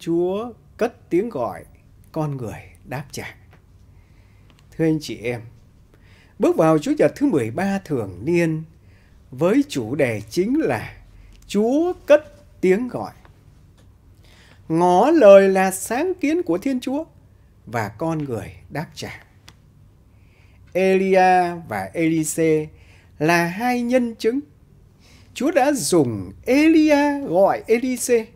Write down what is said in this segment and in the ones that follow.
Chúa cất tiếng gọi, con người đáp trả. Thưa anh chị em, bước vào Chúa Nhật thứ 13 thường niên với chủ đề chính là Chúa cất tiếng gọi. Ngõ lời là sáng kiến của Thiên Chúa và con người đáp trả. Elia và Elise là hai nhân chứng. Chúa đã dùng Elia gọi Elise.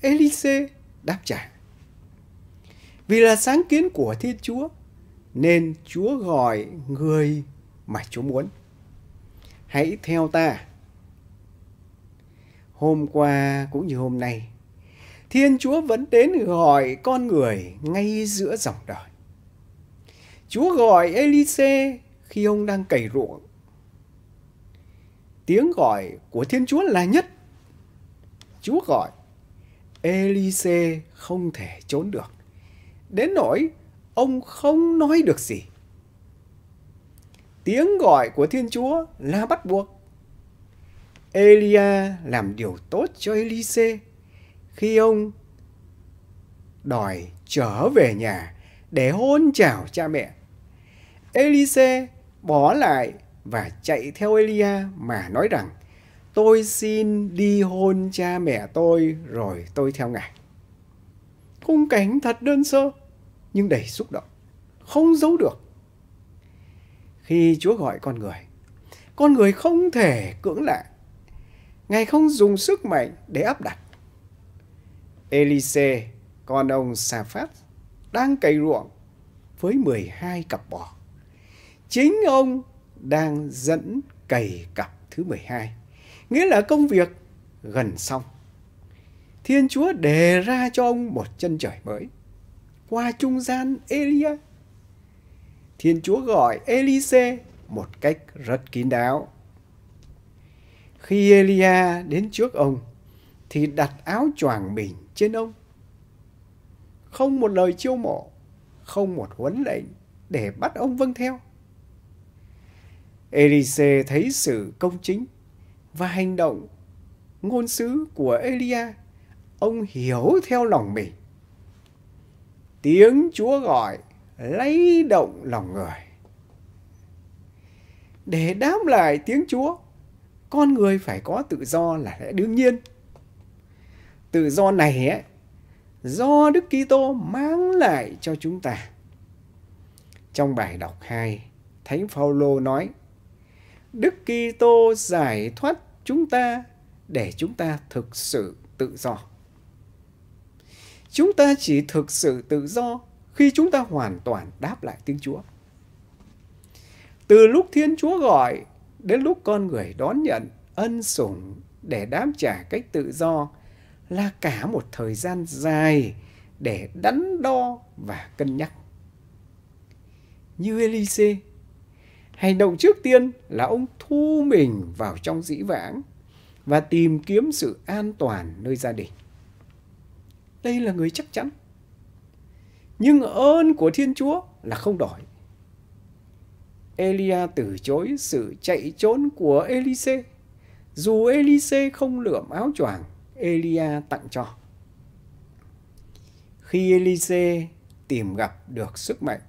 Elise đáp trả. Vì là sáng kiến của Thiên Chúa, nên Chúa gọi người mà Chúa muốn. Hãy theo ta. Hôm qua cũng như hôm nay, Thiên Chúa vẫn đến gọi con người ngay giữa dòng đời. Chúa gọi Elise khi ông đang cày ruộng. Tiếng gọi của Thiên Chúa là nhất. Chúa gọi Elise không thể trốn được. Đến nỗi ông không nói được gì. Tiếng gọi của Thiên Chúa là bắt buộc. Elia làm điều tốt cho Elise khi ông đòi trở về nhà để hôn chào cha mẹ. Elise bỏ lại và chạy theo Elia mà nói rằng tôi xin đi hôn cha mẹ tôi rồi tôi theo ngài. Khung cảnh thật đơn sơ nhưng đầy xúc động, không giấu được. Khi Chúa gọi con người, con người không thể cưỡng lại. Ngài không dùng sức mạnh để áp đặt. Elise, con ông Sa Phát, đang cày ruộng với 12 cặp bò. Chính ông đang dẫn cày cặp thứ 12. hai nghĩa là công việc gần xong. Thiên Chúa đề ra cho ông một chân trời mới. Qua trung gian Elia, Thiên Chúa gọi Elise một cách rất kín đáo. Khi Elia đến trước ông, thì đặt áo choàng mình trên ông. Không một lời chiêu mộ, không một huấn lệnh để bắt ông vâng theo. Elise thấy sự công chính và hành động ngôn sứ của Elia, ông hiểu theo lòng mình. Tiếng Chúa gọi lấy động lòng người. Để đáp lại tiếng Chúa, con người phải có tự do là lẽ đương nhiên. Tự do này ấy, do Đức Kitô mang lại cho chúng ta. Trong bài đọc 2, Thánh Phaolô nói: Đức Kitô giải thoát chúng ta để chúng ta thực sự tự do. Chúng ta chỉ thực sự tự do khi chúng ta hoàn toàn đáp lại tiếng Chúa. Từ lúc Thiên Chúa gọi đến lúc con người đón nhận ân sủng để đáp trả cách tự do là cả một thời gian dài để đắn đo và cân nhắc. Như Elise Hành động trước tiên là ông thu mình vào trong dĩ vãng và tìm kiếm sự an toàn nơi gia đình. Đây là người chắc chắn. Nhưng ơn của Thiên Chúa là không đổi. Elia từ chối sự chạy trốn của Elise. Dù Elise không lượm áo choàng, Elia tặng cho. Khi Elise tìm gặp được sức mạnh,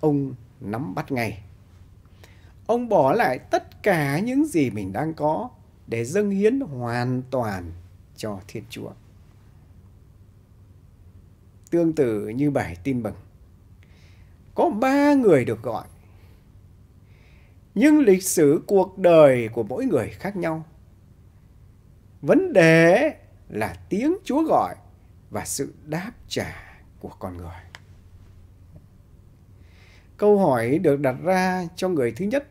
ông nắm bắt ngay. Ông bỏ lại tất cả những gì mình đang có để dâng hiến hoàn toàn cho Thiên Chúa. Tương tự như bài tin mừng, có ba người được gọi. Nhưng lịch sử cuộc đời của mỗi người khác nhau. Vấn đề là tiếng Chúa gọi và sự đáp trả của con người. Câu hỏi được đặt ra cho người thứ nhất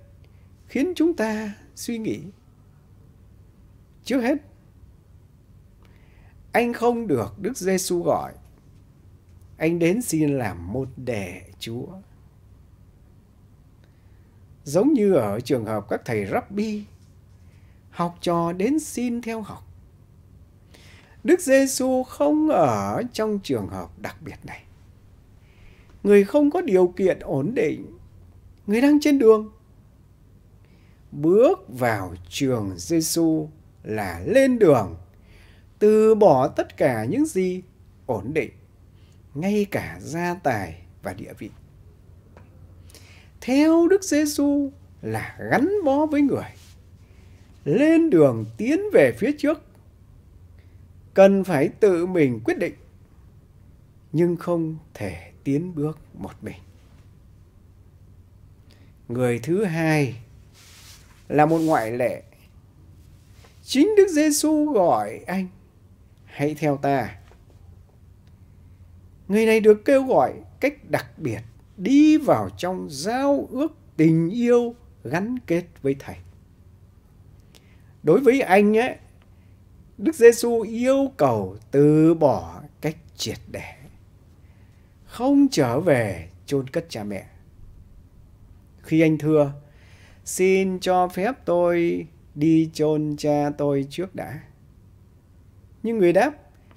khiến chúng ta suy nghĩ. Trước hết, anh không được Đức Giêsu gọi. Anh đến xin làm một đệ Chúa. Giống như ở trường hợp các thầy rabbi, học trò đến xin theo học. Đức Giêsu không ở trong trường hợp đặc biệt này. Người không có điều kiện ổn định, người đang trên đường bước vào trường Giêsu là lên đường, từ bỏ tất cả những gì ổn định, ngay cả gia tài và địa vị. Theo Đức Giêsu là gắn bó với người, lên đường tiến về phía trước, cần phải tự mình quyết định, nhưng không thể tiến bước một mình. Người thứ hai là một ngoại lệ. Chính Đức Giêsu gọi anh, hãy theo ta. Người này được kêu gọi cách đặc biệt đi vào trong giao ước tình yêu gắn kết với Thầy. Đối với anh ấy, Đức Giêsu yêu cầu từ bỏ cách triệt để, không trở về chôn cất cha mẹ. Khi anh thưa, xin cho phép tôi đi chôn cha tôi trước đã. Nhưng người đáp,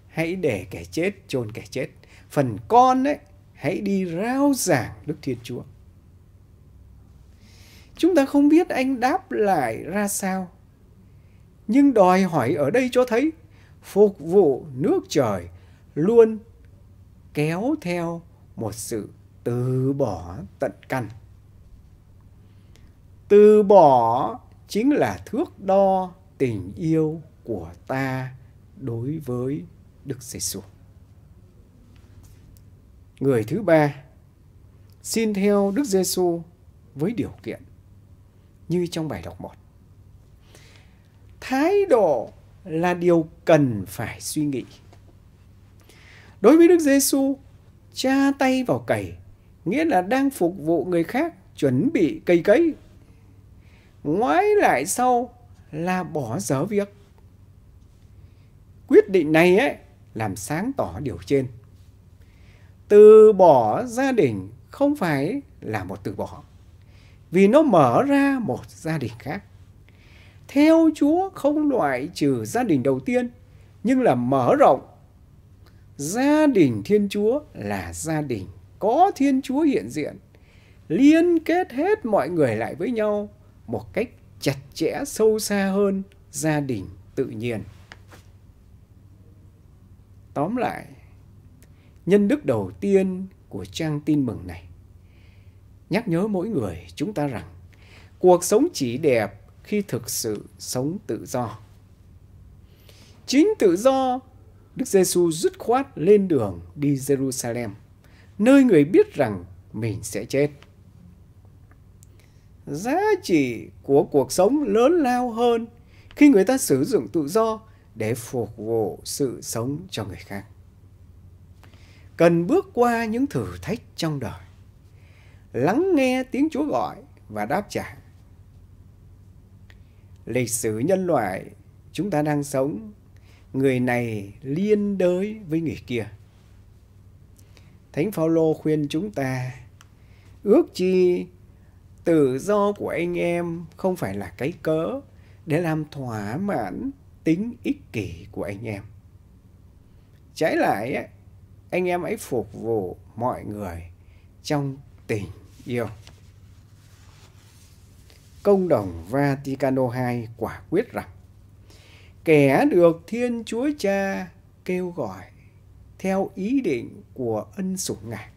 hãy để kẻ chết chôn kẻ chết. Phần con ấy, hãy đi rao giảng Đức Thiên Chúa. Chúng ta không biết anh đáp lại ra sao. Nhưng đòi hỏi ở đây cho thấy phục vụ nước trời luôn kéo theo một sự từ bỏ tận căn từ bỏ chính là thước đo tình yêu của ta đối với Đức Giêsu. Người thứ ba xin theo Đức Giêsu với điều kiện như trong bài đọc 1. Thái độ là điều cần phải suy nghĩ. Đối với Đức Giêsu, cha tay vào cày nghĩa là đang phục vụ người khác chuẩn bị cây cấy ngoái lại sau là bỏ dở việc. Quyết định này ấy làm sáng tỏ điều trên. Từ bỏ gia đình không phải là một từ bỏ, vì nó mở ra một gia đình khác. Theo Chúa không loại trừ gia đình đầu tiên, nhưng là mở rộng. Gia đình Thiên Chúa là gia đình có Thiên Chúa hiện diện, liên kết hết mọi người lại với nhau một cách chặt chẽ sâu xa hơn gia đình tự nhiên. Tóm lại, nhân đức đầu tiên của trang tin mừng này nhắc nhớ mỗi người chúng ta rằng cuộc sống chỉ đẹp khi thực sự sống tự do. Chính tự do, Đức giê Giêsu dứt khoát lên đường đi Jerusalem, nơi người biết rằng mình sẽ chết giá trị của cuộc sống lớn lao hơn khi người ta sử dụng tự do để phục vụ sự sống cho người khác cần bước qua những thử thách trong đời lắng nghe tiếng chúa gọi và đáp trả lịch sử nhân loại chúng ta đang sống người này liên đới với người kia thánh phaolô khuyên chúng ta ước chi tự do của anh em không phải là cái cớ để làm thỏa mãn tính ích kỷ của anh em. Trái lại, anh em ấy phục vụ mọi người trong tình yêu. Công đồng Vaticano II quả quyết rằng kẻ được Thiên Chúa Cha kêu gọi theo ý định của ân sủng Ngài.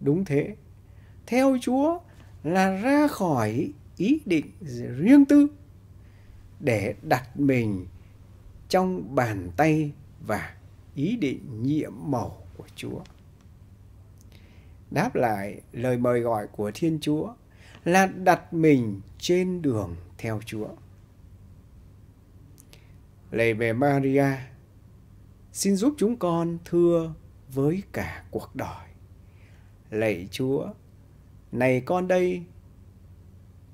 Đúng thế, theo Chúa là ra khỏi ý định riêng tư để đặt mình trong bàn tay và ý định nhiệm màu của Chúa. Đáp lại lời mời gọi của Thiên Chúa là đặt mình trên đường theo Chúa. Lạy mẹ Maria, xin giúp chúng con thưa với cả cuộc đời. Lạy Chúa, này con đây,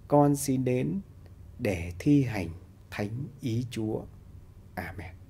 con xin đến để thi hành thánh ý Chúa. Amen.